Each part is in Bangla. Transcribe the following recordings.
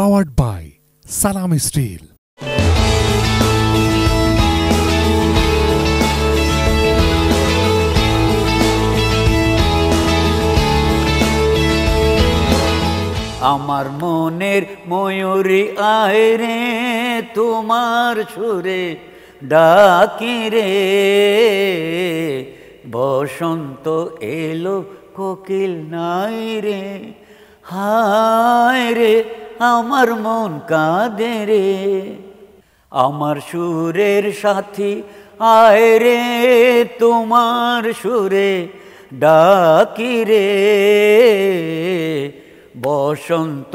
পাওয়ার্ড বাই সালাম স্টিল আমার মনের ময়ূরী আয় রে তোমার সুরে ডাকি রে বসন্ত এলো কোকিল নাই রে হায় রে আমার মন কাঁদে রে আমার সুরের সাথী আয় রে তোমার সুরে ডাকি রে বসন্ত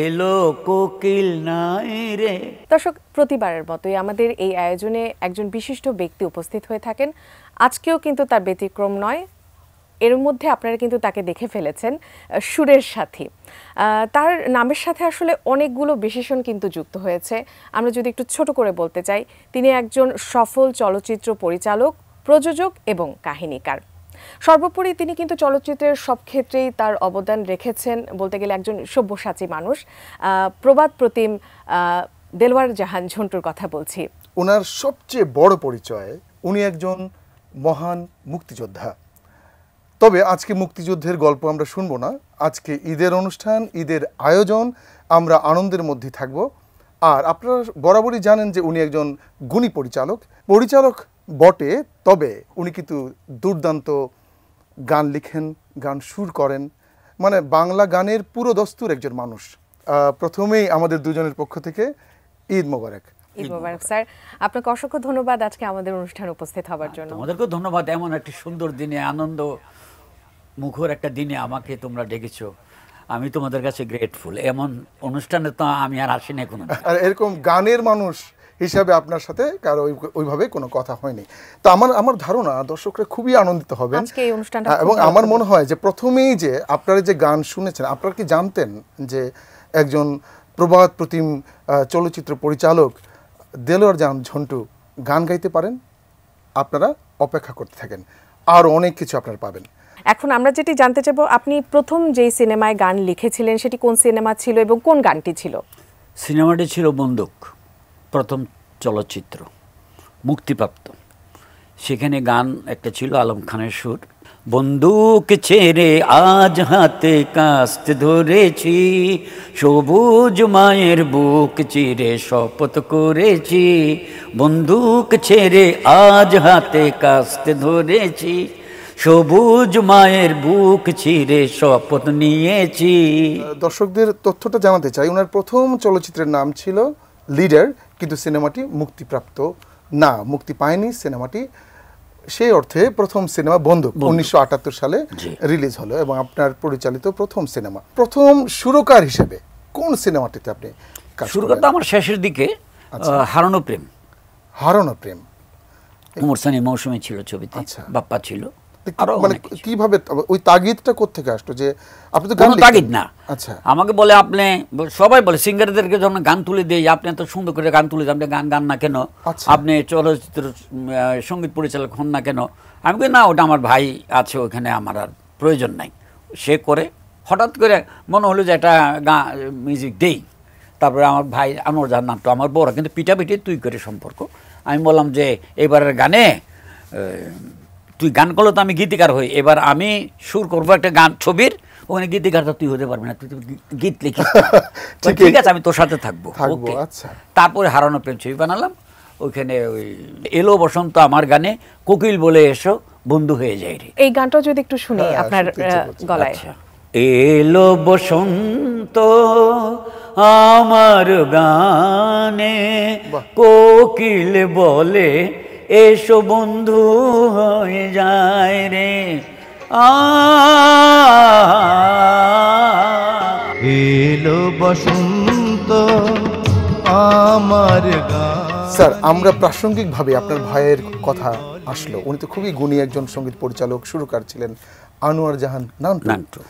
এলো কোকিল নাই রে দর্শক প্রতিবারের মতোই আমাদের এই আয়োজনে একজন বিশিষ্ট ব্যক্তি উপস্থিত হয়ে থাকেন আজকেও কিন্তু তার ব্যতিক্রম নয় এর মধ্যে আপনারা কিন্তু তাকে দেখে ফেলেছেন সুরের সাথী তার নামের সাথে আসলে অনেকগুলো বিশেষণ কিন্তু যুক্ত হয়েছে আমরা যদি একটু ছোট করে বলতে চাই তিনি একজন সফল চলচ্চিত্র পরিচালক প্রযোজক এবং কাহিনীকার সর্বোপরি তিনি কিন্তু চলচ্চিত্রের সব ক্ষেত্রেই তার অবদান রেখেছেন বলতে গেলে একজন সভ্যসাচী মানুষ প্রবাদ প্রতিম দেলওয়ার জাহান ঝন্টুর কথা বলছি ওনার সবচেয়ে বড় পরিচয় উনি একজন মহান মুক্তিযোদ্ধা তবে আজকে মুক্তিযুদ্ধের গল্প আমরা শুনব না আজকে ঈদের অনুষ্ঠান ঈদের আয়োজন আমরা আনন্দের মধ্যে থাকব আর আপনারা বরাবরই জানেন যে উনি একজন গুণী পরিচালক পরিচালক বটে তবে উনি কিন্তু দুর্দান্ত গান লিখেন গান সুর করেন মানে বাংলা গানের পুরো দস্তুর একজন মানুষ প্রথমেই আমাদের দুজনের পক্ষ থেকে ঈদ মোবারক স্যার আপনাকে অসংখ্য ধন্যবাদ আজকে আমাদের অনুষ্ঠানে উপস্থিত হওয়ার জন্য আমাদেরকে ধন্যবাদ এমন একটি সুন্দর দিনে আনন্দ মুখর একটা দিনে আমাকে তোমরা ডেকেছো আমি তোমাদের কাছে গ্রেটফুল এমন অনুষ্ঠানে তো আমি আর আসি না কোনো আর এরকম গানের মানুষ হিসাবে আপনার সাথে কারো ওইভাবে কোনো কথা হয়নি তো আমার আমার ধারণা দর্শকরা খুবই আনন্দিত হবেন হ্যাঁ, এবং আমার মনে হয় যে প্রথমেই যে আপনারা যে গান শুনেছেন আপনারা কি জানতেন যে একজন প্রভাত প্রতিম চলচ্চিত্র পরিচালক দেলোয়ার জান ঝন্টু গান গাইতে পারেন আপনারা অপেক্ষা করতে থাকেন আর অনেক কিছু আপনারা পাবেন এখন আমরা যেটি জানতে চাবো আপনি প্রথম যেই সিনেমায় গান লিখেছিলেন সেটি কোন সিনেমা ছিল এবং কোন গানটি ছিল সিনেমাটি ছিল বন্দুক প্রথম চলচ্চিত্র মুক্তিপ্রাপ্ত সেখানে গান একটা ছিল আলম খানের সুর বন্দুক ছেড়ে আজ হাতে কাস্তে ধরেছি সবুজ মায়ের বুক চিরে শপথ করেছি বন্দুক ছেড়ে আজ হাতে কাস্তে ধরেছি সবুজ মায়ের বুক ছিঁড়ে শপথ নিয়েছি দর্শকদের তথ্যটা জানাতে চাই ওনার প্রথম চলচ্চিত্রের নাম ছিল লিডার কিন্তু সিনেমাটি মুক্তিপ্রাপ্ত না মুক্তি পায়নি সিনেমাটি সেই অর্থে প্রথম সিনেমা বন্ধ উনিশশো সালে রিলিজ হলো এবং আপনার পরিচালিত প্রথম সিনেমা প্রথম সুরকার হিসেবে কোন সিনেমাটিতে আপনি সুরকারটা আমার শেষের দিকে আচ্ছা। হারানো প্রেম হারানো প্রেম উমর সানি মৌসুমী ছিল ছবিতে আচ্ছা। বাপ্পা ছিল মানে কিভাবে ওই তাগিদটা কোত্থেকে আসলো যে আপনি তো গান তাগিদ না আচ্ছা আমাকে বলে আপনি সবাই বলে সিঙ্গারদেরকে যখন গান তুলে দিই আপনি এত সুন্দর করে গান তুলে আপনি গান গান না কেন আচ্ছা। আপনি চলচ্চিত্র সঙ্গীত পরিচালক হন না কেন আমি না ওটা আমার ভাই আছে ওখানে আমার আর প্রয়োজন নাই সে করে হঠাৎ করে মনে হলো যে একটা গান মিউজিক দেই তারপরে আমার ভাই আমার যার নামটা আমার বড় কিন্তু পিটাপিটি তুই করে সম্পর্ক আমি বললাম যে এবারের গানে তুই গান করলে তো আমি গীতিকার হই এবার আমি সুর করবো একটা গান ছবির ওখানে গীতিকার তো তুই হতে পারবি না তুই গীত লিখি ঠিক আছে আমি তোর সাথে থাকবো আচ্ছা। তারপরে হারানো প্রেম ছবি বানালাম ওইখানে ওই এলো বসন্ত আমার গানে কোকিল বলে এসো বন্ধু হয়ে যায় রে এই গানটা যদি একটু শুনি হ্যাঁ, আপনার গলায় আচ্ছা। এলো বসন্ত আমার গানে কোকিল বলে এসো বন্ধু হয়ে যায় রে আলো বসন্ত আমার স্যার আমরা প্রাসঙ্গিকভাবে আপনার ভাইয়ের কথা আসলো উনি তো খুবই গুণী একজন সঙ্গীত পরিচালক সুরকার ছিলেন আনোয়ার জাহান নান্টু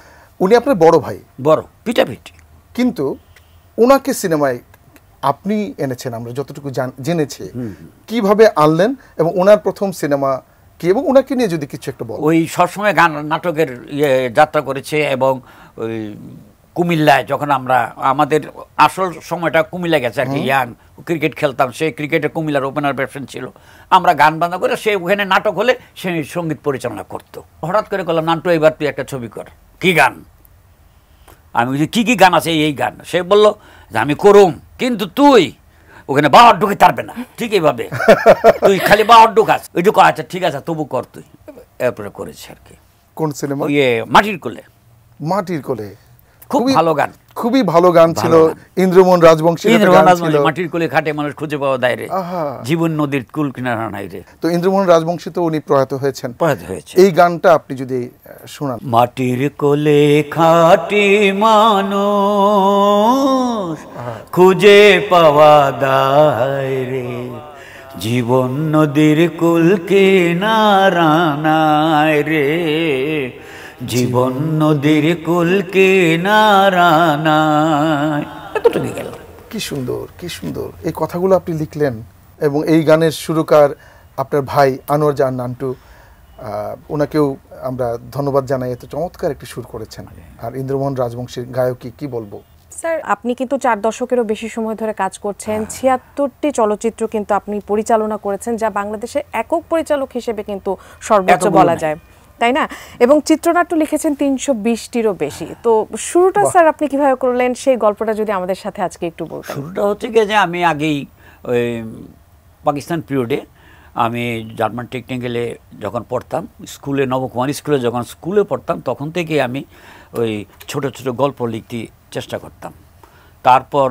উনি আপনার বড় ভাই বড় পিটাপিটি কিন্তু ওনাকে সিনেমায় আপনি এনেছেন আমরা যতটুকু জেনেছি কিভাবে আনলেন এবং ওনার প্রথম সিনেমা কি এবং ওনাকে নিয়ে যদি কিছু একটা বল ওই সবসময় গান নাটকের ইয়ে যাত্রা করেছে এবং ওই কুমিল্লায় যখন আমরা আমাদের আসল সময়টা কুমিল্লা গেছে আর কি ইয়াং ক্রিকেট খেলতাম সে ক্রিকেটে কুমিল্লার ওপেনার ব্যাটসম্যান ছিল আমরা গান বান্ধা করে সে ওখানে নাটক হলে সে সঙ্গীত পরিচালনা করত হঠাৎ করে বললাম নান্টু এবার তুই একটা ছবি কর কী গান আমি বলছি কী কী গান আছে এই গান সে বলল যে আমি করুম কিন্তু তুই ওখানে বাবার ঢুকে পারবে না ঠিক এইভাবে তুই খালি বাবার ঢুকাস ওইটুকু আচ্ছা ঠিক আছে তবু কর তুই এরপরে করেছি আর কি কোন সিনেমা ইয়ে মাটির কোলে মাটির কোলে ভালো গান খুবই ভালো গান ছিল ইন্দ্রমোহন রাজবংশী মাটির কোলে খাটে মানুষ খুঁজে পাওয়া দায় রে জীবন নদীর কুল কিনারা নাই রে তো ইন্দ্রমোহন রাজবংশী তো উনি প্রয়াত হয়েছেন প্রয়াত হয়েছে এই গানটা আপনি যদি শোনান মাটির কোলে খাটে মানুষ খুঁজে পাওয়া দায় রে জীবন নদীর কুলকে নারানায় রে জীবন নদীর কুলকে নারানায় এতটুকু গেল কি সুন্দর কি সুন্দর এই কথাগুলো আপনি লিখলেন এবং এই গানের সুরকার আপনার ভাই আনোয়ার জাহান নান্টু ওনাকেও আমরা ধন্যবাদ জানাই এত চমৎকার একটি সুর করেছেন আর ইন্দ্রমোহন রাজবংশীর গায়কী কি বলবো স্যার আপনি কিন্তু চার দশকেরও বেশি সময় ধরে কাজ করছেন হ্যাঁ। ছিয়াত্তরটি চলচ্চিত্র কিন্তু আপনি পরিচালনা করেছেন যা বাংলাদেশে একক পরিচালক হিসেবে কিন্তু সর্বোচ্চ বলা যায় তাই না এবং চিত্রনাট্য লিখেছেন তিনশো বিশটিরও বেশি হ্যাঁ। তো শুরুটা স্যার আপনি কিভাবে করলেন সেই গল্পটা যদি আমাদের সাথে আজকে একটু বলতেন শুরুটা হচ্ছে গিয়ে যে আমি আগেই ওই পাকিস্তান পিরিয়ডে আমি জার্মান টেকনিক্যালে যখন পড়তাম স্কুলে নবকুমার স্কুলে যখন স্কুলে পড়তাম তখন থেকে আমি ওই ছোট ছোট গল্প লিখতে চেষ্টা করতাম তারপর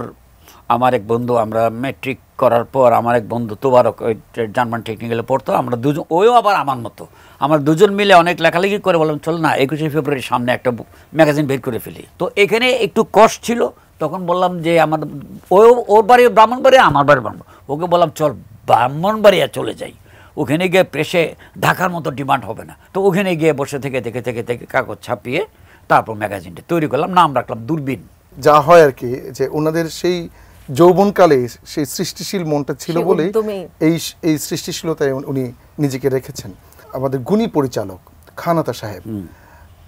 আমার এক বন্ধু আমরা ম্যাট্রিক করার পর আমার এক বন্ধু তোবারক ওই জার্মান টেকনিক্যালে পড়তো আমরা দুজন ওইও আবার আমার মতো আমরা দুজন মিলে অনেক লেখালেখি করে বললাম চল না একুশে ফেব্রুয়ারির সামনে একটা ম্যাগাজিন বের করে ফেলি তো এখানে একটু কষ্ট ছিল তখন বললাম যে আমার ও ওর বাড়ি বাড়ি আমার বাড়ি ব্রাহ্মণ ওকে বললাম চল ব্রাহ্মণ ব্রাহ্মণবাড়িয়া চলে যাই ওখানে গিয়ে প্রেসে ঢাকার মতো ডিমান্ড হবে না তো ওখানে গিয়ে বসে থেকে থেকে থেকে থেকে কাগজ ছাপিয়ে তারপর ম্যাগাজিনটা তৈরি করলাম নাম রাখলাম দূরবীন যা হয় আর কি যে ওনাদের সেই যৌবনকালে সেই সৃষ্টিশীল মনটা ছিল বলে এই এই সৃষ্টিশীলতায় উনি নিজেকে রেখেছেন আমাদের গুণী পরিচালক খানাতা সাহেব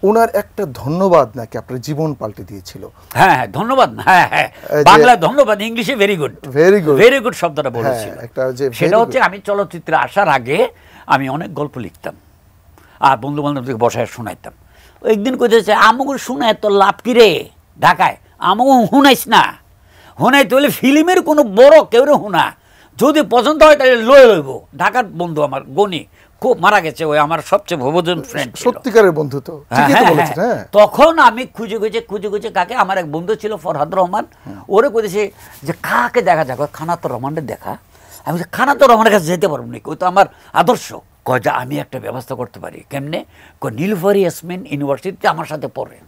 ওনার একটা ধন্যবাদ নাকি আপনার জীবন পাল্টে দিয়েছিল হ্যাঁ হ্যাঁ ধন্যবাদ হ্যাঁ হ্যাঁ বাংলা ধন্যবাদ ইংলিশে very good very good very good শব্দটা বলেছিল হ্যাঁ, একটা যে সেটা হচ্ছে আমি চলচ্চিত্রে আসার আগে আমি অনেক গল্প লিখতাম আর বন্ধু বসায় শোনাইতাম একদিন কইতেছে আমুগুর শুনে তো লাভ কিরে ঢাকায় আমুগু শুনাইস না শুনাই তো ফিল্মের কোনো বড় রে শুনা যদি পছন্দ হয় তাহলে লয়ে লইব ঢাকার বন্ধু আমার গনি খুব মারা গেছে ওই আমার সবচেয়ে ভবজন ফ্রেন্ড সত্যিকারের বন্ধু তো হ্যাঁ, হ্যাঁ, হ্যাঁ। তখন আমি খুঁজে খুঁজে খুঁজে খুঁজে কাকে আমার এক বন্ধু ছিল ফরহাদ রহমান ওরে কইতেছে যে কাকে দেখা যাক খানাত রহমানের দেখা আমি খানাত রহমানের কাছে যেতে পারবো নাকি ওই তো আমার আদর্শ কয়টা আমি একটা ব্যবস্থা করতে পারি কেমনে ক নীলফারি ইয়াসমিন ইউনিভার্সিটিতে আমার সাথে পড়েন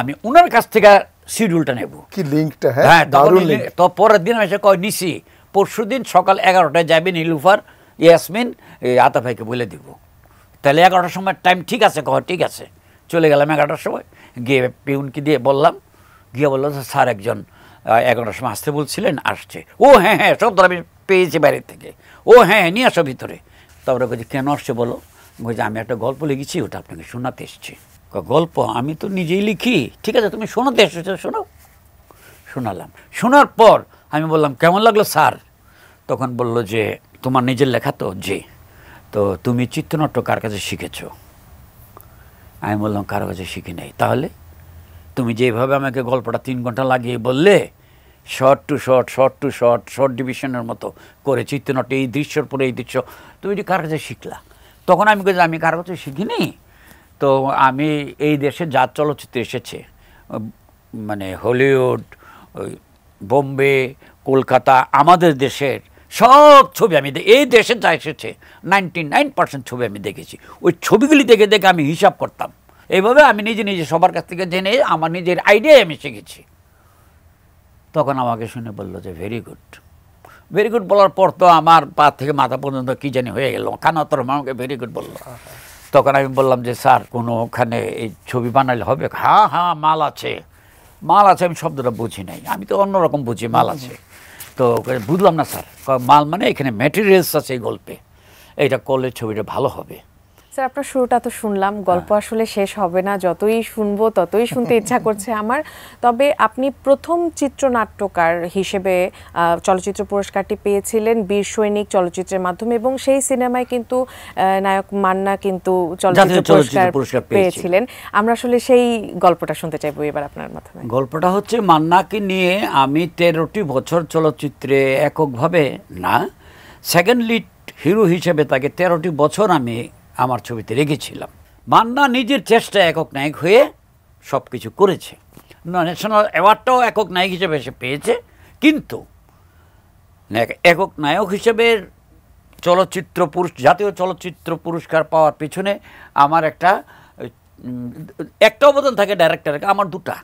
আমি ওনার কাছ থেকে শিডিউলটা নেব কি লিঙ্কটা হ্যাঁ, হ্যাঁ লিঙ্ক তো পরের দিন এসে কয় নিশি পরশু দিন সকাল এগারোটায় যাবে নীলুফার ইয়াসমিন আতা ভাইকে বলে দিব তাহলে এগারোটার সময় টাইম ঠিক আছে কহ ঠিক আছে চলে গেলাম এগারোটার সময় গিয়ে পিউনকে দিয়ে বললাম গিয়ে বললো স্যার একজন এগারোটার সময় আসতে বলছিলেন আসছে ও হ্যাঁ হ্যাঁ সব তো আমি পেয়েছি বাইরের থেকে ও হ্যাঁ, হ্যাঁ নিয়ে আসো ভিতরে তারপরে কে কেন আসছে বলো বলছে আমি একটা গল্প লিখেছি ওটা আপনাকে শোনাতে এসছি গল্প আমি তো নিজেই লিখি ঠিক আছে তুমি শোনাতে এসেছো শোনো শোনালাম শোনার পর আমি বললাম কেমন লাগলো স্যার তখন বলল যে তোমার নিজের লেখা তো যে তো তুমি চিত্রনাট্য কার কাছে শিখেছ আমি বললাম কারো কাছে শিখি নাই তাহলে তুমি যেভাবে আমাকে গল্পটা তিন ঘন্টা লাগিয়ে বললে short to short short to short short ডিভিশনের মতো করে চিত্রনাট্য এই দৃশ্যর পরে এই দৃশ্য তুমি যে কার কাছে শিখলা তখন আমি বলছি আমি কার কাছে শিখিনি তো আমি এই দেশে যা চলচ্চিত্র এসেছে মানে হলিউড ওই বোম্বে কলকাতা আমাদের দেশের সব ছবি আমি এই দেশে যা এসেছে নাইনটি নাইন পার্সেন্ট ছবি আমি দেখেছি ওই ছবিগুলি দেখে দেখে আমি হিসাব করতাম এইভাবে আমি নিজে নিজে সবার কাছ থেকে জেনে আমার নিজের আইডিয়ায় আমি শিখেছি তখন আমাকে শুনে বলল যে ভেরি গুড ভেরি গুড বলার পর তো আমার পা থেকে মাথা পর্যন্ত কী জানি হয়ে গেল কানাতর আমাকে ভেরি গুড বলল তখন আমি বললাম যে স্যার কোনো ওখানে এই ছবি বানালে হবে হ্যাঁ হ্যাঁ মাল আছে মাল আছে আমি শব্দটা বুঝি নাই আমি তো অন্যরকম বুঝি মাল আছে তো বুঝলাম না স্যার মাল মানে এখানে ম্যাটেরিয়ালস আছে এই গল্পে এইটা করলে ছবিটা ভালো হবে স্যার আপনার শুরুটা তো শুনলাম গল্প হ্যাঁ। আসলে শেষ হবে না যতই শুনবো ততই শুনতে ইচ্ছা করছে আমার তবে আপনি প্রথম চিত্রনাট্যকার হিসেবে চলচ্চিত্র পুরস্কারটি পেয়েছিলেন বীর সৈনিক চলচ্চিত্রের মাধ্যমে এবং সেই সিনেমায় কিন্তু নায়ক মান্না কিন্তু চলচ্চিত্র পুরস্কার পেয়েছিলেন আমরা আসলে সেই গল্পটা শুনতে চাইবো এবার আপনার মাধ্যমে গল্পটা হচ্ছে মান্নাকে নিয়ে আমি তেরোটি বছর চলচ্চিত্রে এককভাবে না সেকেন্ড লিড হিরো হিসেবে তাকে তেরোটি বছর আমি আমার ছবিতে রেখেছিলাম মান্না নিজের চেষ্টা একক নায়ক হয়ে সব কিছু করেছে ন্যাশনাল অ্যাওয়ার্ডটাও একক নায়ক হিসেবে সে পেয়েছে কিন্তু একক নায়ক হিসেবে চলচ্চিত্র পুরুষ জাতীয় চলচ্চিত্র পুরস্কার পাওয়ার পিছনে আমার একটা একটা অবদান থাকে ডাইরেক্টরকে আমার দুটা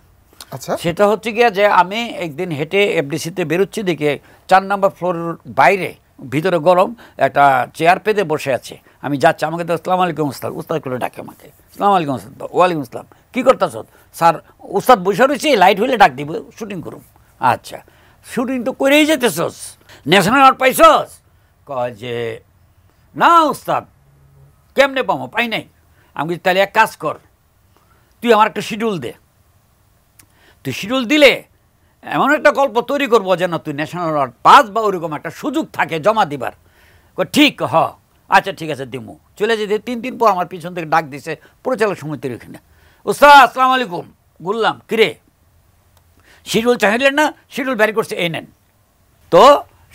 আচ্ছা সেটা হচ্ছে গিয়া যে আমি একদিন হেঁটে এফডিসিতে বেরোচ্ছি দেখে চার নম্বর ফ্লোর বাইরে ভিতরে গরম একটা চেয়ার পেতে বসে আছে আমি যাচ্ছি আমাকে তো ইসলাম আলাইকুম উস্তাদ উস্তাদ করে ডাকে আমাকে ইসলাম আলাইকুম উস্তাদ ওয়ালাইকুম ইসলাম কী করতেছ স্যার উস্তাদ বসে রয়েছে লাইট হইলে ডাক দিব শুটিং করুম আচ্ছা শুটিং তো করেই যেতেছস ন্যাশনাল আর্ট পাইছস কয় যে না উস্তাদ কেমনে পাবো পাই নাই আমি তাহলে এক কাজ কর তুই আমার একটা শিডিউল দে তুই শিডিউল দিলে এমন একটা গল্প তৈরি করবো যেন তুই ন্যাশনাল অ্যাওয়ার্ড পাস বা ওরকম একটা সুযোগ থাকে জমা দিবার ঠিক হ আচ্ছা ঠিক আছে দিমু চলে যেতে তিন দিন পর আমার পিছন থেকে ডাক দিছে পরিচালক সমিতির ওখানে উস্তাদ আসসালাম আলাইকুম বললাম কিরে শিডিউল চাহিলেন না শিডিউল ব্যারি করছে এই নেন তো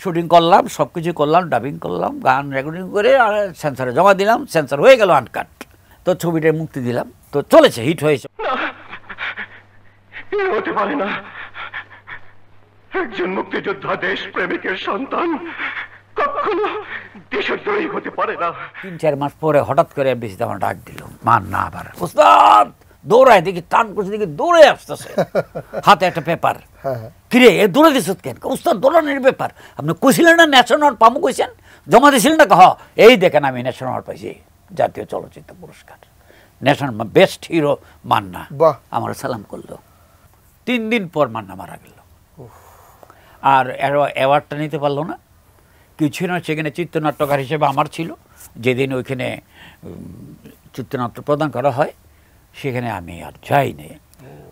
শুটিং করলাম সব কিছু করলাম ডাবিং করলাম গান রেকর্ডিং করে আর সেন্সারে জমা দিলাম সেন্সার হয়ে গেল আনকাট তো ছবিটা মুক্তি দিলাম তো চলেছে হিট হয়েছে হতে পারে না একজন মুক্তিযোদ্ধা দেশ প্রেমিকের সন্তান কখনো জয়ী হতে পারে না তিন চার মাস পরে হঠাৎ করে বেশি তখন ডাক দিল মান না আবার উস্তাদ দৌড়ায় দেখি টান করছে দেখি দৌড়ে আসতেছে হাতে একটা পেপার হ্যাঁ, হ্যাঁ। কিরে এ দৌড়ে দিস কেন উস্তাদ দৌড়ানোর ব্যাপার আপনি না ন্যাশনাল পামু কইছেন জমা দিয়েছিলেন না হ এই দেখেন আমি ন্যাশনাল পাইছি জাতীয় চলচ্চিত্র পুরস্কার ন্যাশনাল বেস্ট হিরো মান্না আমার সালাম করলো তিন দিন পর মান্না মারা গেল আর অ্যাওয়ার্ডটা নিতে পারলো না কিছু না সেখানে চিত্রনাট্যকার হিসেবে আমার ছিল যেদিন ওইখানে চিত্রনাট্য প্রদান করা হয় সেখানে আমি আর যাইনি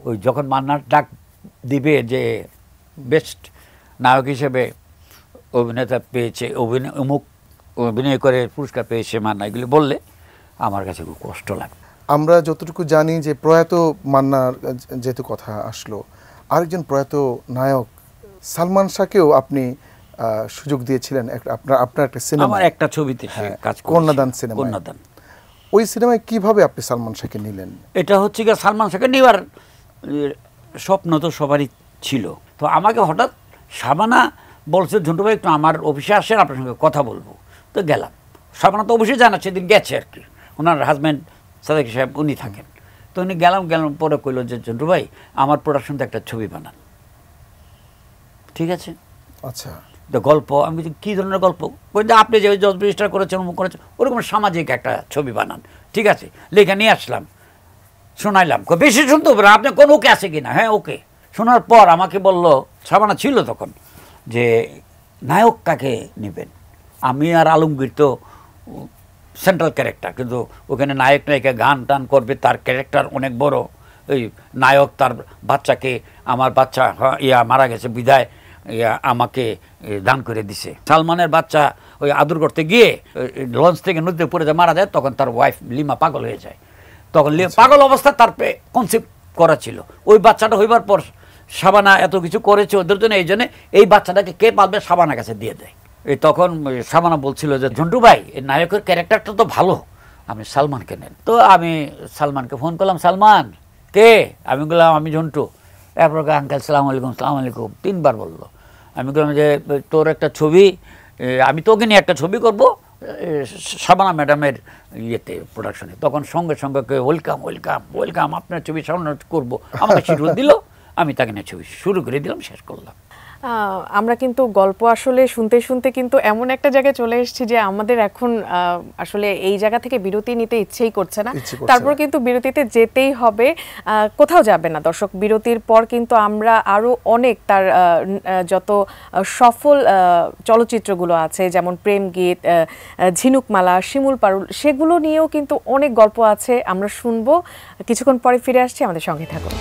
ওই যখন মান্নার ডাক দিবে যে বেস্ট নায়ক হিসেবে অভিনেতা পেয়েছে অভিনয় অমুক অভিনয় করে পুরস্কার পেয়েছে মান্না এগুলি বললে আমার কাছে খুব কষ্ট লাগে আমরা যতটুকু জানি যে প্রয়াত মান্নার যেহেতু কথা আসলো আরেকজন প্রয়াত নায়ক সালমান শাহকেও আপনি সুযোগ দিয়েছিলেন আপনার আপনার একটা সিনেমা একটা ছবিতে হ্যাঁ, কাজ কন্যাদান সিনেমা কন্যাদান ওই সিনেমায় কিভাবে আপনি সালমান শাহকে নিলেন এটা হচ্ছে গিয়ে সালমান শাহকে নেওয়ার স্বপ্ন তো সবারই ছিল তো আমাকে হঠাৎ সাবানা বলছে ঝন্টু ভাই একটু আমার অফিসে আসেন আপনার সঙ্গে কথা বলবো তো গেলাম সাবানা তো অফিসে জানা সেদিন গেছে আর কি ওনার হাজব্যান্ড সাদাকি সাহেব উনি থাকেন তো উনি গেলাম গেলাম পরে কইল যে ঝন্টু ভাই আমার তো একটা ছবি বানান ঠিক আছে আচ্ছা গল্প আমি বলছি কী ধরনের গল্প বলছি আপনি যে জজ রেজিস্টার করেছেন অমুক করেছেন ওরকম সামাজিক একটা ছবি বানান ঠিক আছে লিখে নিয়ে আসলাম শোনাইলাম বেশি শুনতে পারে আপনি কোন ওকে আছে কিনা হ্যাঁ ওকে শোনার পর আমাকে বলল সাবানা ছিল তখন যে নায়ক কাকে নেবেন আমি আর আলমগীর তো সেন্ট্রাল ক্যারেক্টার কিন্তু ওখানে নায়ক নায়িকা গান টান করবে তার ক্যারেক্টার অনেক বড় ওই নায়ক তার বাচ্চাকে আমার বাচ্চা হ্যাঁ, ইয়া মারা গেছে বিদায় আমাকে দান করে দিছে সালমানের বাচ্চা ওই আদর করতে গিয়ে লঞ্চ থেকে নদীতে পড়ে যায় মারা যায় তখন তার ওয়াইফ লিমা পাগল হয়ে যায় তখন আচ্ছা। পাগল অবস্থা তার কনসেপ্ট করা ছিল ওই বাচ্চাটা হইবার পর সাবানা এত কিছু করেছে ওদের জন্য এই জন্য এই বাচ্চাটাকে কে পালবে সাবানা কাছে দিয়ে দেয় এই তখন সাবানা বলছিল যে ঝন্টু ভাই এই নায়কের ক্যারেক্টারটা তো ভালো আমি সালমানকে নেন তো আমি সালমানকে ফোন করলাম সালমান কে আমি বললাম আমি ঝন্টু এরপর আঙ্কাল সালাম আলাইকুম সালাম আলাইকুম তিনবার বললো আমি বললাম যে তোর একটা ছবি আমি তোকে নিয়ে একটা ছবি করব সাবানা ম্যাডামের ইয়েতে প্রোডাকশনে তখন সঙ্গে সঙ্গে ওয়েলকাম ওয়েলকাম ওয়েলকাম আপনার ছবি সামনে করবো আমাকে শুরু দিল আমি তাকে নিয়ে ছবি শুরু করে দিলাম শেষ করলাম আমরা কিন্তু গল্প আসলে শুনতে শুনতে কিন্তু এমন একটা জায়গায় চলে এসেছি যে আমাদের এখন আসলে এই জায়গা থেকে বিরতি নিতে ইচ্ছেই করছে না তারপর কিন্তু বিরতিতে যেতেই হবে কোথাও যাবে না দর্শক বিরতির পর কিন্তু আমরা আরও অনেক তার যত সফল চলচ্চিত্রগুলো আছে যেমন প্রেম গীত ঝিনুকমালা শিমুল পারুল সেগুলো নিয়েও কিন্তু অনেক গল্প আছে আমরা শুনবো কিছুক্ষণ পরে ফিরে আসছি আমাদের সঙ্গে থাকুন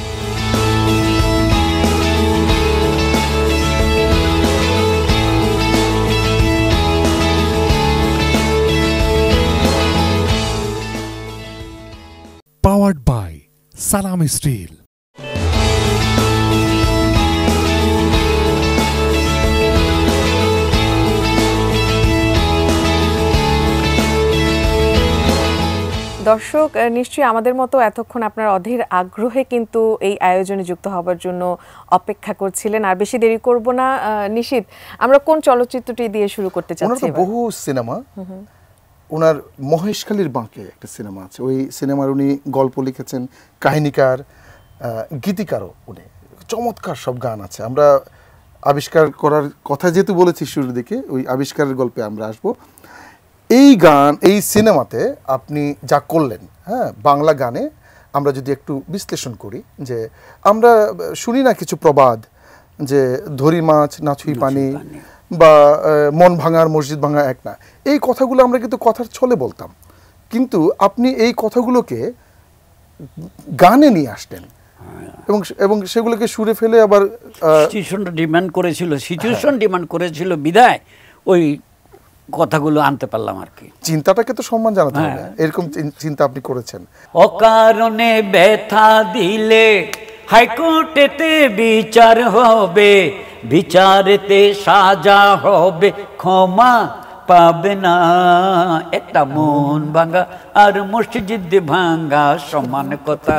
পাওয়ার্ড বাই সালাম স্টিল দর্শক নিশ্চয়ই আমাদের মতো এতক্ষণ আপনার অধীর আগ্রহে কিন্তু এই আয়োজনে যুক্ত হবার জন্য অপেক্ষা করছিলেন আর বেশি দেরি করব না নিশিত আমরা কোন চলচ্চিত্রটি দিয়ে শুরু করতে চাচ্ছি বহু সিনেমা ওনার মহেশখালীর বাঁকে একটা সিনেমা আছে ওই সিনেমার উনি গল্প লিখেছেন কাহিনীকার গীতিকারও উনি চমৎকার সব গান আছে আমরা আবিষ্কার করার কথা যেহেতু বলেছি শুরুর দিকে ওই আবিষ্কারের গল্পে আমরা আসব এই গান এই সিনেমাতে আপনি যা করলেন হ্যাঁ বাংলা গানে আমরা যদি একটু বিশ্লেষণ করি যে আমরা শুনি না কিছু প্রবাদ যে ধরি মাছ নাছুই পানি বা মন ভাঙার মসজিদ ভাঙা এক না এই কথাগুলো আমরা কিন্তু কথার ছলে বলতাম কিন্তু আপনি এই কথাগুলোকে গানে নিয়ে আসতেন এবং এবং সেগুলোকে সুরে ফেলে আবার সিচুয়েশনটা ডিমান্ড করেছিল সিচুয়েশন ডিমান্ড করেছিল বিদায় ওই কথাগুলো আনতে পারলাম আর কি চিন্তাটাকে তো সম্মান জানাতে হবে হ্যাঁ। এরকম চিন্তা আপনি করেছেন অকারণে ব্যথা দিলে হাইকোর্টেতে বিচার হবে বিচারেতে সাজা হবে ক্ষমা পাবে না এটা মন ভাঙ্গা আর মসজিদ ভাঙ্গা সমান কথা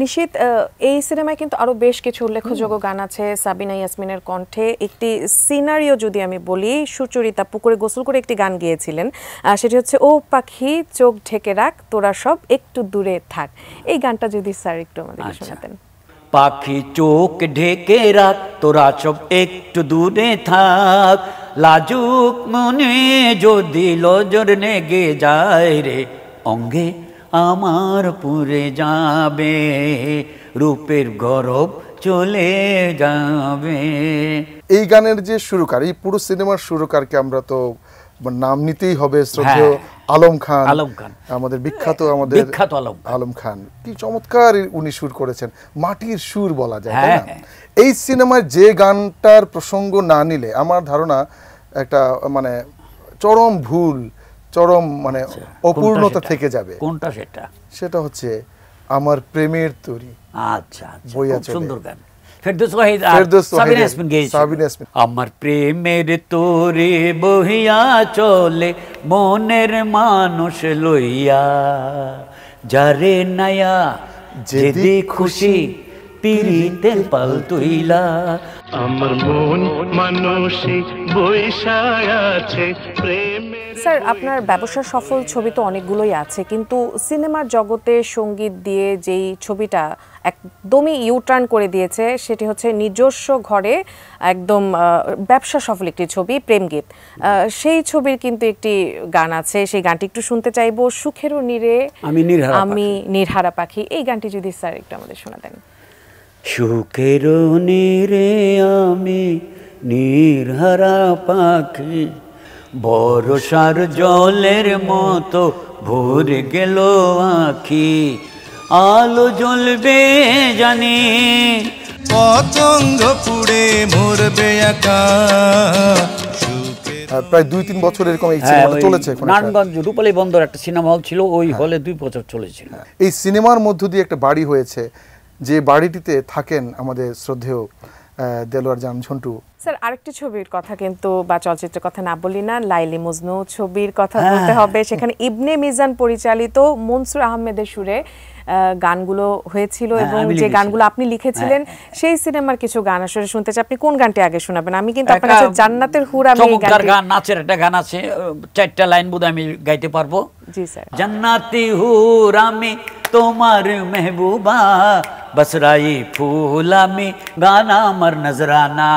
নিশিত এই সিনেমায় কিন্তু আরও বেশ কিছু উল্লেখযোগ্য গান আছে সাবিনা ইয়াসমিনের কণ্ঠে একটি সিনারিও যদি আমি বলি সুচরিতা পুকুরে গোসল করে একটি গান গিয়েছিলেন সেটি হচ্ছে ও পাখি চোখ ঢেকে রাখ তোরা সব একটু দূরে থাক এই গানটা যদি স্যার একটু আমাদের আচ্ছা। শোনাতেন পাখি চোখ ঢেকে রাখ তোরা সব একটু দূরে থাক লাজুক মনে যদি লজর নেগে যায় রে অঙ্গে আমার পুরে যাবে রূপের গরব চলে যাবে এই গানের যে সুরকার এই পুরো সিনেমার সুরকারকে আমরা তো নাম নিতেই হবে শ্রদ্ধেয় হ্যাঁ। আলম খান আলম খান আমাদের বিখ্যাত আমাদের বিখ্যাত আলম আলম খান কি চমৎকার উনি সুর করেছেন মাটির সুর বলা যায় তাই না হ্যাঁ। এই সিনেমার যে গানটার প্রসঙ্গ না নিলে আমার ধারণা একটা মানে চরম ভুল চরম মানে আচ্ছা, অপূর্ণতা থেকে যাবে কোনটা সেটা সেটা হচ্ছে আমার প্রেমের তরি আচ্ছা, আচ্ছা বইয়া সুন্দর গান ফেরদৌস ওয়াহিদ সাবিনা ইয়াসমিন গেয়েছে আমার প্রেমের তোরে বহিয়া চলে মনের মানুষ লইয়া যারে নায়া যেদি খুশি পিড়িতে পাল তুইলা আমার মন মানুষে বৈশায় আছে প্রেমে স্যার আপনার ব্যবসা সফল ছবি তো অনেকগুলোই আছে কিন্তু সিনেমার জগতে সঙ্গীত দিয়ে যেই ছবিটা একদমই ইউটার্ন করে দিয়েছে সেটি হচ্ছে নিজস্ব ঘরে একদম ব্যবসা সফল একটি ছবি প্রেম গীত সেই ছবির কিন্তু একটি গান আছে সেই গানটি একটু শুনতে চাইবো সুখেরও নিরে আমি নিরহারা পাখি এই গানটি যদি স্যার একটু আমাদের শোনা দেন সুখের নিরে আমি নির্হারা পাখি বরসার জলের মতো ভোর গেল আখি আলো জ্বলবে জানি পতঙ্গ পুড়ে মরবে একা প্রায় দুই তিন বছর এরকম এই হ্যাঁ, চলেছে নারায়ণগঞ্জ রূপালী বন্দর একটা সিনেমা হল ছিল ওই হ্যাঁ। হলে দুই বছর চলেছিল এই সিনেমার মধ্য দিয়ে একটা বাড়ি হয়েছে যে বাড়িটিতে থাকেন আমাদের শ্রদ্ধেয় দেলোয়ার জাম ঝন্টু স্যার আরেকটি ছবির কথা কিন্তু বা চলচ্চিত্রের কথা না বলি না লাইলি মজনু ছবির কথা হ্যাঁ, বলতে হবে হ্যাঁ। সেখানে ইবনে মিজান পরিচালিত মনসুর আহমেদের সুরে গানগুলো হয়েছিল হ্যাঁ, এবং যে গানগুলো আপনি লিখেছিলেন সেই সিনেমার কিছু গান আসলে শুনতে চাই আপনি কোন গানটি আগে শোনাবেন আমি কিন্তু আপনার কাছে জান্নাতের হুর আমি চমৎকার গান নাচের একটা গান আছে চারটা লাইন বোধ আমি গাইতে পারবো জি স্যার জান্নাতি হুর আমি তোমার মেহবুবা বসরাই ফুল আমি গানা আমার নজরানা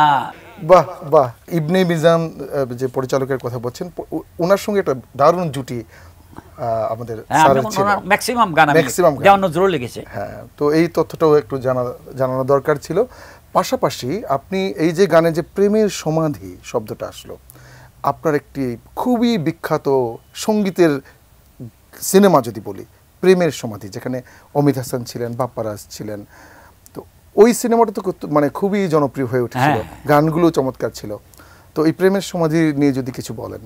বাহ বাহ ইবনে মিজান যে পরিচালকের কথা বলছেন ওনার সঙ্গে একটা দারুণ জুটি আমাদের ম্যাক্সিমাম গান ম্যাক্সিমাম গান নজরুল লেগেছে হ্যাঁ তো এই তথ্যটাও একটু জানা জানানো দরকার ছিল পাশাপাশি আপনি এই যে গানে যে প্রেমের সমাধি শব্দটা আসলো আপনার একটি খুবই বিখ্যাত সঙ্গীতের সিনেমা যদি বলি প্রেমের সমাধি যেখানে অমিত হাসান ছিলেন বাপ্পারাজ ছিলেন তো ওই সিনেমাটা তো মানে খুবই জনপ্রিয় হয়ে উঠেছিল হ্যাঁ। গানগুলো চমৎকার ছিল তো এই প্রেমের সমাধি নিয়ে যদি কিছু বলেন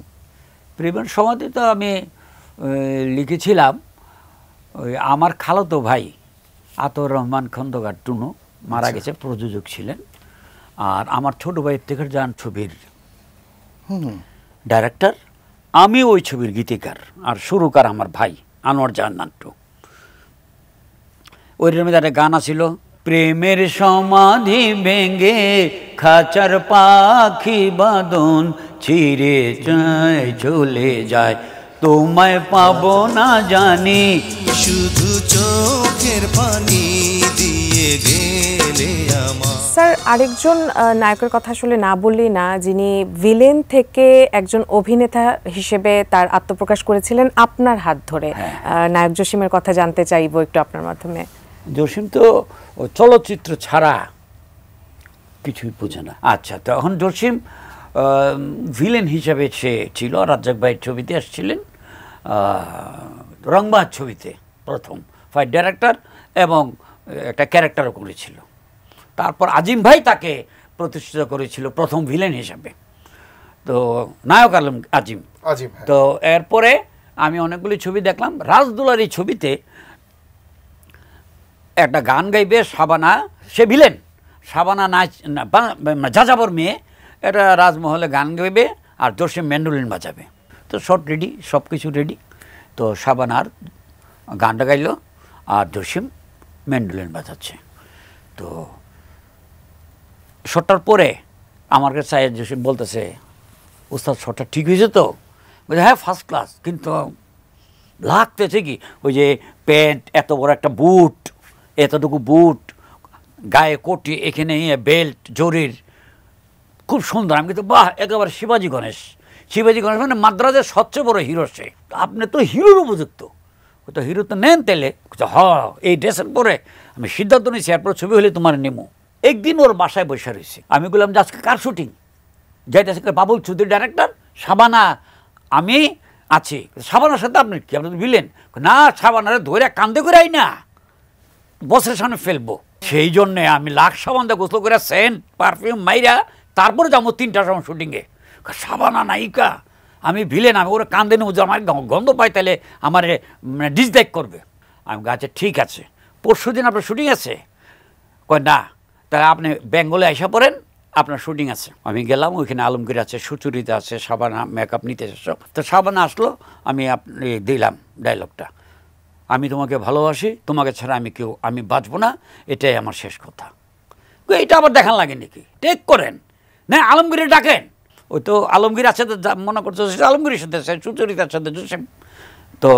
প্রেমের সমাধি তো আমি লিখেছিলাম ওই আমার খালতো ভাই আতর রহমান খন্দকার টুনু মারা আচ্ছা। গেছে প্রযোজক ছিলেন আর আমার ছোট ভাই ইফতেখার জান ছবির ডাইরেক্টর আমি ওই ছবির গীতিকার আর সুরকার আমার ভাই আনোয়ার জাহার নাট্য ওই মধ্যে একটা গান আছিল প্রেমের সমাধি ভেঙে খাচার পাখি বাদন ছিঁড়ে চায় চলে যায় তোমায় পাবো না জানি শুধু চোখের পানি স্যার আরেকজন নায়কের কথা আসলে না বললি না যিনি ভিলেন থেকে একজন অভিনেতা হিসেবে তার আত্মপ্রকাশ করেছিলেন আপনার হাত ধরে হ্যাঁ। নায়ক জসীমের কথা জানতে চাইব একটু আপনার মাধ্যমে জসীম তো চলচ্চিত্র ছাড়া কিছুই বোঝে না আচ্ছা তখন জসীম ভিলেন হিসাবে সে ছিল রাজ্জাক ভাইয়ের ছবিতে আসছিলেন রংবাহ ছবিতে প্রথম ফাইট ডাইরেক্টর এবং একটা ক্যারেক্টারও করেছিল তারপর আজিম ভাই তাকে প্রতিষ্ঠিত করেছিল প্রথম ভিলেন হিসাবে তো নায়ক আলম আজিম আজিম হ্যাঁ। তো এরপরে আমি অনেকগুলি ছবি দেখলাম রাজদুলার এই ছবিতে একটা গান গাইবে সাবানা সে ভিলেন সাবানা নাচ মানে যাযাবর মেয়ে এটা রাজমহলে গান গাইবে আর জোসে ম্যান্ডোলিন বাজাবে তো শর্ট রেডি সব কিছু রেডি তো সাবানার গানটা গাইল আর জসিম ম্যান্ডোলিন বাজাচ্ছে তো শটার পরে আমার কাছে সাহেব বলতেছে উস্তাদ শটটা ঠিক হয়েছে তো বলছে হ্যাঁ ফার্স্ট ক্লাস কিন্তু লাগতেছে কি ওই যে প্যান্ট এত বড় একটা বুট এতটুকু বুট গায়ে কোটি এখানে ইয়ে, বেল্ট জরির খুব সুন্দর আমি কিন্তু বাহ একেবারে শিবাজি গণেশ শিবাজি গণেশ মানে মাদ্রাজের সবচেয়ে বড় হিরো সে আপনি তো হিরোর উপযুক্ত তো হিরো তো নেন তেলে হ এই ড্রেসের পরে আমি সিদ্ধান্ত নিয়েছি এরপর ছবি হলে তোমার নেমো একদিন ওর বাসায় বসে রয়েছে আমি বললাম যে আজকে কার শুটিং যাইতেছে বাবুল চৌধুরী ডাইরেক্টর সাবানা আমি আছি সাবানার সাথে আপনি কি আপনি বিলেন না সাবানারে ধরে কান্দে করে আই না বসের সামনে ফেলবো সেই জন্যে আমি লাখ সাবান দিয়ে গোসল করে সেন্ট পারফিউম মাইরা তারপরে যাবো তিনটার সময় শুটিংয়ে সাবানা নায়িকা আমি ভিলেন আমি ওরা কান্দে নেব আমার গন্ধ পাই তাহলে আমার মানে ডিসলাইক করবে আমি আচ্ছা ঠিক আছে পরশু দিন আপনার শুটিং আছে কয় না তাহলে আপনি বেঙ্গলে আসা পড়েন আপনার শুটিং আছে আমি গেলাম ওইখানে আলমগীর আছে সুচুরিতা আছে সাবানা মেকআপ নিতে সব তো সাবানা আসলো আমি আপনি দিলাম ডায়লগটা আমি তোমাকে ভালোবাসি তোমাকে ছাড়া আমি কেউ আমি বাঁচবো না এটাই আমার শেষ কথা এটা আবার দেখান লাগে নাকি টেক করেন না আলমগীরে ডাকেন ওই তো আলমগীর আছে তো মনে করছে সে আলমগীরের সাথে সুচরিতার সাথে জোসেফ তো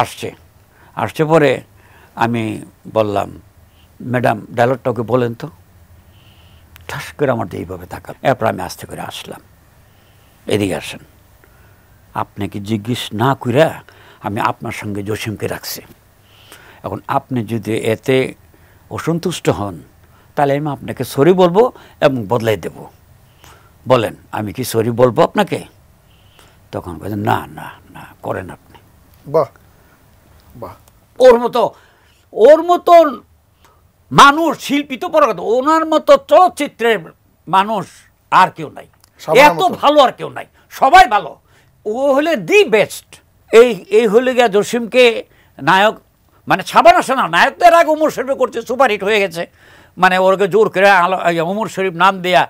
আসছে আসছে পরে আমি বললাম ম্যাডাম ডায়লগটা ওকে বলেন তো ঠাস করে আমার এইভাবে তাকাল এরপর আমি আস্তে করে আসলাম এদিকে আসেন আপনাকে জিজ্ঞেস না কইরা আমি আপনার সঙ্গে জসিমকে রাখছি এখন আপনি যদি এতে অসন্তুষ্ট হন তাহলে আমি আপনাকে সরি বলবো এবং বদলাই দেবো বলেন আমি কি সরি বলবো আপনাকে তখন বলছেন না না না করেন আপনি বাহ বাহ ওর মতো ওর মতন মানুষ শিল্পী তো বড় ওনার মতো চলচ্চিত্রের মানুষ আর কেউ নাই এত ভালো আর কেউ নাই সবাই ভালো ও হলে দি বেস্ট এই এই হলে গিয়া জসিমকে নায়ক মানে ছাবান আসে নায়কদের আগে উমর শরীফে করছে সুপারহিট হয়ে গেছে মানে ওরকে জোর করে ইয়ে উমর শরীফ নাম দেয়া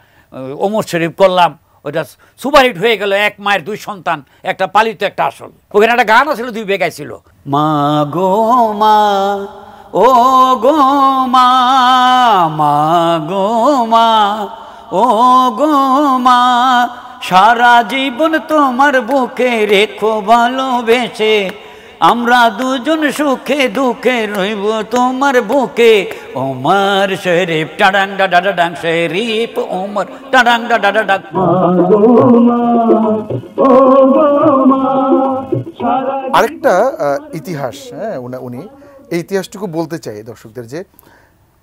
ওমর শরীফ করলাম ওইটা সুপারহিট হয়ে গেল এক মায়ের দুই সন্তান একটা পালিত একটা আসল ওখানে একটা গান ছিল দুই বেগায় ছিল মা গো মা ও গো মা মা গো মা ও গো মা সারা জীবন তোমার বুকে রেখো ভালোবেসে আমরা দুজন সুখে দুঃখে রইব তোমার বুকে ওমর শরীফ টাডাং ডাডা ডাডাং শরীফ ওমর টাডাং ডাডা ডাডাং আরেকটা ইতিহাস হ্যাঁ উনি এই ইতিহাসটুকু বলতে চাই দর্শকদের যে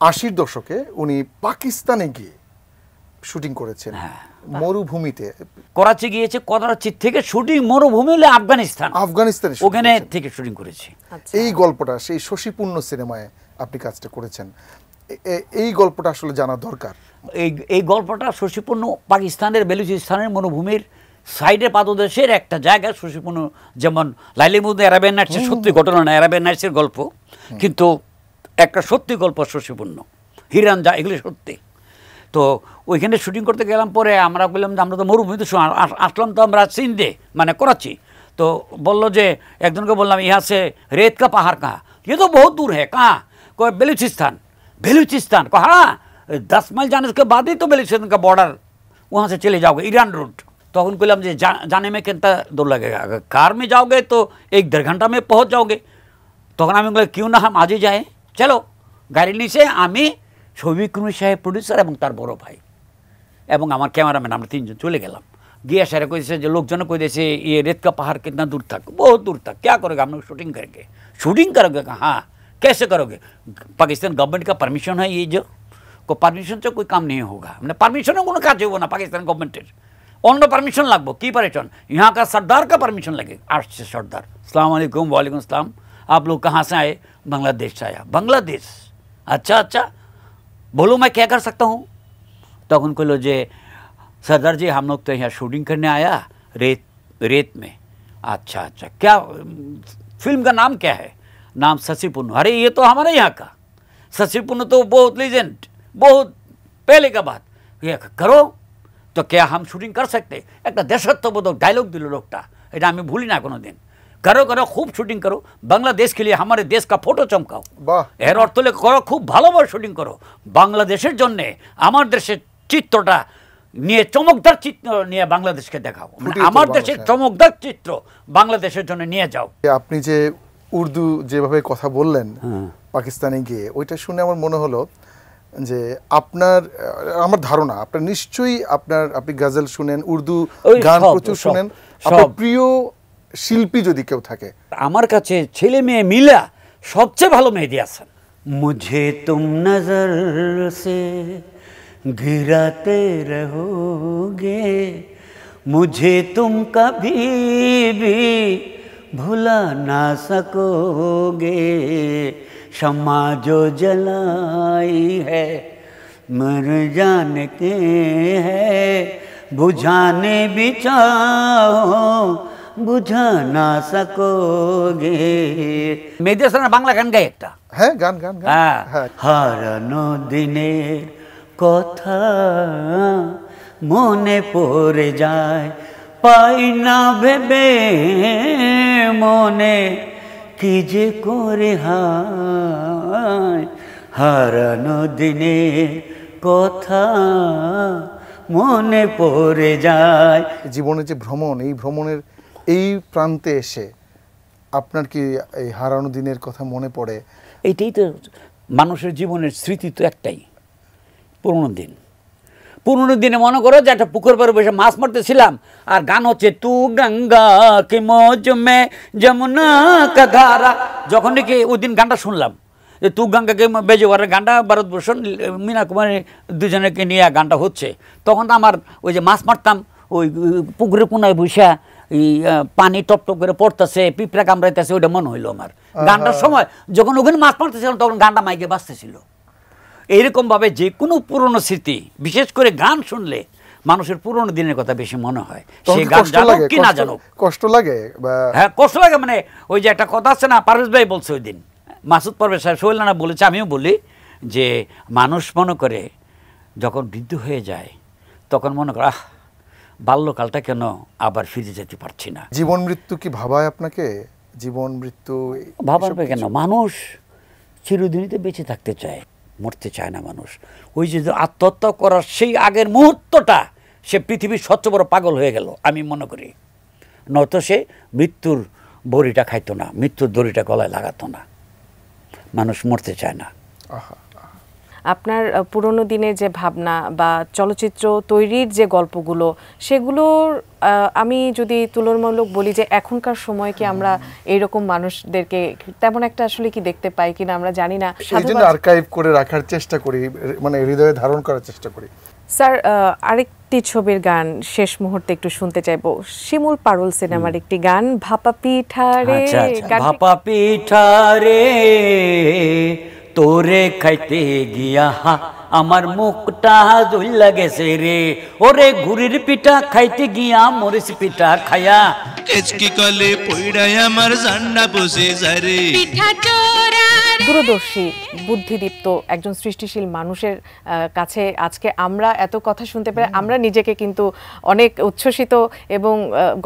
আশির দশকে উনি পাকিস্তানে গিয়ে শুটিং করেছেন হ্যাঁ মরুভূমিতে করাচি গিয়েছে করাচি থেকে শুটিং মরুভূমি হলে আফগানিস্তান আফগানিস্তানে ওখানে থেকে শুটিং করেছি আচ্ছা। এই গল্পটা সেই শশীপূর্ণ সিনেমায় আপনি কাজটা করেছেন এই গল্পটা আসলে জানা দরকার এই এই গল্পটা শশীপূর্ণ পাকিস্তানের বেলুচিস্তানের মরুভূমির সাইডে পাদদেশের একটা জায়গা শশীপূর্ণ যেমন লাইলিমুদ অ্যারাবিয়ান নাইটসের সত্যি ঘটনা না অ্যারাবিয়ান নাইটসের গল্প কিন্তু একটা সত্যি গল্প শশীপূর্ণ হিরান যা এগুলি সত্যি तो ওইখানে शूटिंग करते गलम পরে मरुभूमि तो आसलम तो তো মরুভূমিতে আসলাম तो बोलो जे एक दिन को यहाँ से रेत का पहाड़ कहाँ ये तो बहुत दूर है कहाँ कोई बेलूचिस्तान बेलूचिस्तान को हाँ दस माइल जाने के बाद ही तो बेलूचिस्तान का बॉर्डर वहाँ से चले जाओगे ईरान रूट तो उनको बोला जा, जाने में कितना दूर लगेगा अगर कार में जाओगे तो एक डेढ़ घंटा में पहुँच जाओगे तो हम क्यों ना हम आज ही जाए चलो गाड़ी से हमें सौमिक सहेब प्रड्यूसर और तर बड़ो भाई एमार कैमरामैन तीन जन चले गलम गिया सर कह दी लोक जन कह दी ये रेत का पहाड़ कितना दूर था बहुत दूर था क्या करोगे हम लोग शूटिंग करके शूटिंग करोगे हाँ कैसे करोगे पाकिस्तान गवर्नमेंट का परमिशन है ये जो को परमिशन से कोई काम नहीं होगा हमने परमिशन को काज होगा ना पाकिस्तान गवर्नमेंट अन्न परमिशन लागब की परेशन यहाँ का सरदार का परमिशन लगे आठ से सरदार अलैक वालेकुम असलम आप लोग कहाँ से आए बांग्लादेश से आया बांग्लादेश अच्छा अच्छा बोलो मैं क्या कर सकता हूँ तो उनको लो जे सरदार जी हम लोग तो यहाँ शूटिंग करने आया रेत रेत में अच्छा अच्छा क्या फिल्म का नाम क्या है नाम पुनु अरे ये तो हमारे यहाँ का पुनु तो बहुत लीजेंट बहुत पहले का बात ये करो तो क्या हम शूटिंग कर सकते एक একটা तो ডায়লগ डायलॉग লোকটা এটা ये हमें भूलना को दिन करो करो खूब शूटिंग करो बांग्लादेश के लिए हमारे देश का फोटो चमकाओ एर अर्थ ले करो खूब ভালোভাবে শুটিং করো বাংলাদেশের জন্য আমার দেশের নিয়ে চমকদার চিত্র নিয়ে বাংলাদেশকে দেখাও আমার দেশের চমকদার চিত্র বাংলাদেশের জন্য নিয়ে যাও আপনি যে উর্দু যেভাবে কথা বললেন হ্যাঁ। পাকিস্তানে গিয়ে ওইটা শুনে আমার মনে হলো যে আপনার আমার ধারণা আপনার নিশ্চয়ই আপনার আপনি গাজল শুনেন উর্দু গান প্রচুর শুনেন প্রিয় শিল্পী যদি কেউ থাকে আমার কাছে ছেলে মেয়ে মিলা সবচেয়ে ভালো মেহেদি হাসান মুঝে তুম নজর সে গিরাতে রহোগে মুঝে তুম কবি ভুলা না সকোগে সমাজ ও জলাই है मर जाने के বিচা বুঝা না সকোগে মেয়েদের সারা বাংলা গান গায় একটা হ্যাঁ গান গান হ্যাঁ।, হ্যাঁ হারানো দিনের কথা মনে পড়ে যায় পাই না ভেবে মনে কি যে করে হায় হারানো দিনে কথা মনে পড়ে যায় জীবনের যে ভ্রমণ এই ভ্রমণের এই প্রান্তে এসে আপনার কি এই হারানো দিনের কথা মনে পড়ে এইটাই তো মানুষের জীবনের স্মৃতি তো একটাই পুরনো দিন পুরনো দিনে মনে করো যে একটা পুকুর পরে বসে মাছ মারতেছিলাম আর গান হচ্ছে তু গঙ্গা কে মজমে যমুনা কাধারা যখন নাকি ওই দিন গানটা শুনলাম যে তু গঙ্গাকে বেজে ওরা গানটা ভারতবর্ষণ মীনা কুমারী দুজনেকে নিয়ে গানটা হচ্ছে তখন আমার ওই যে মাছ মারতাম ওই পুকুরের কোনায় বসে পানি টপ টপ করে পড়তেছে পিঁপড়া কামড়াইতেছে ওইটা মনে হইলো আমার গানটার সময় যখন ওখানে মাছ মারতেছিলাম তখন গানটা মাইকে বাঁচতেছিল এইরকমভাবে যে কোনো পুরনো স্মৃতি বিশেষ করে গান শুনলে মানুষের পুরনো দিনের কথা বেশি মনে হয় সে গান জানুক কি না জানুক কষ্ট লাগে হ্যাঁ কষ্ট লাগে মানে ওই যে একটা কথা আছে না পারভেজ ভাই বলছে ওই দিন মাসুদ পারভেজ সাহেব সোহেল নানা বলেছে আমিও বলি যে মানুষ মনে করে যখন বৃদ্ধ হয়ে যায় তখন মনে করে আহ বাল্যকালটা কেন আবার ফিরে যেতে পারছি না জীবন মৃত্যু কি ভাবায় আপনাকে জীবন মৃত্যু ভাবার কেন মানুষ চিরদিনীতে বেঁচে থাকতে চায় মরতে চায় না মানুষ ওই যে আত্মহত্যা করার সেই আগের মুহূর্তটা সে পৃথিবীর সবচেয়ে বড় পাগল হয়ে গেল আমি মনে করি নয়তো সে মৃত্যুর বড়িটা খাইতো না মৃত্যুর দড়িটা গলায় লাগাতো না মানুষ মরতে চায় না আহা আপনার পুরনো দিনের যে ভাবনা বা চলচ্চিত্র তৈরির যে গল্পগুলো সেগুলোর আমি যদি তুলনামূলক বলি যে এখনকার সময় কি আমরা এইরকম মানুষদেরকে তেমন একটা আসলে কি দেখতে পাই কিনা আমরা জানি না আর্কাইভ করে রাখার চেষ্টা করি মানে হৃদয়ে ধারণ করার চেষ্টা করি স্যার আরেকটি ছবির গান শেষ মুহূর্তে একটু শুনতে চাইবো শিমুল পারুল সিনেমার একটি গান ভাপা পিঠারে আচ্ছা, আচ্ছা। ভাপা পিঠারে तोरे खटे गिया আমার মুখটা জইলা গেছে রে ওরে ঘুরির পিঠা খাইতে গিয়া মরিচ পিঠা খায়া কেচকি কলে পইড়ায় আমার জান্না বসে যারে দূরদর্শী বুদ্ধিদীপ্ত একজন সৃষ্টিশীল মানুষের কাছে আজকে আমরা এত কথা শুনতে পেরে আমরা নিজেকে কিন্তু অনেক উচ্ছ্বসিত এবং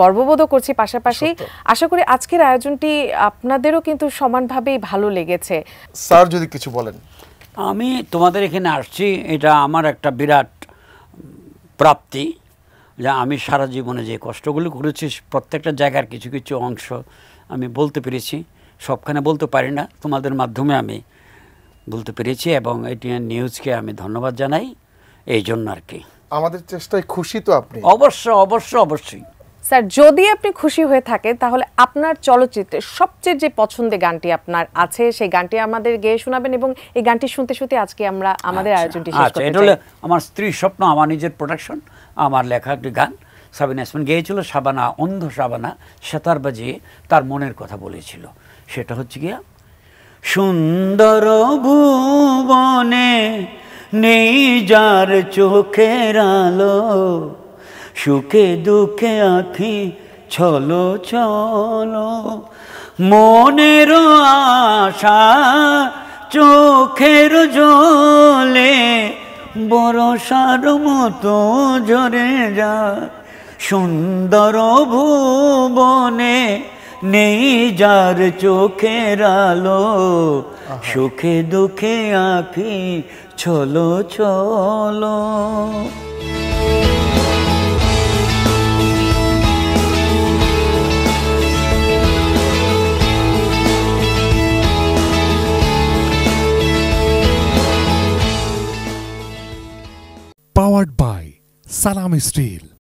গর্ববোধও করছি পাশাপাশি আশা করি আজকের আয়োজনটি আপনাদেরও কিন্তু সমানভাবেই ভালো লেগেছে স্যার যদি কিছু বলেন আমি তোমাদের এখানে আসছি এটা আমার একটা বিরাট প্রাপ্তি যা আমি সারা জীবনে যে কষ্টগুলো করেছি প্রত্যেকটা জায়গার কিছু কিছু অংশ আমি বলতে পেরেছি সবখানে বলতে পারি না তোমাদের মাধ্যমে আমি বলতে পেরেছি এবং এটি নিউজকে আমি ধন্যবাদ জানাই এই জন্য আর কি আমাদের চেষ্টায় খুশি তো আপনি অবশ্য অবশ্য অবশ্যই স্যার যদি আপনি খুশি হয়ে থাকেন তাহলে আপনার চলচ্চিত্রের সবচেয়ে যে পছন্দের গানটি আপনার আছে সেই গানটি আমাদের গেয়ে শোনাবেন এবং এই গানটি শুনতে শুনতে আজকে আমরা আমাদের আচ্ছা। আয়োজনটি আচ্ছা, এটা হলো আমার স্ত্রীর স্বপ্ন আমার নিজের প্রোডাকশন আমার লেখা একটি গান সাবিনা ইসমান গেয়েছিল সাবানা অন্ধ সাবানা সেতার বাজিয়ে তার মনের কথা বলেছিল সেটা হচ্ছে গিয়া সুন্দর ভুবনে নেই যার চোখের আলো সুখে দুঃখে আঁখি চলো চলো মনের আশা চোখের জলে সার মতো জরে যা সুন্দর ভুবনে নেই যার চোখের আলো সুখে দুঃখে আঁখি চলো চলো powered by Salami Steel.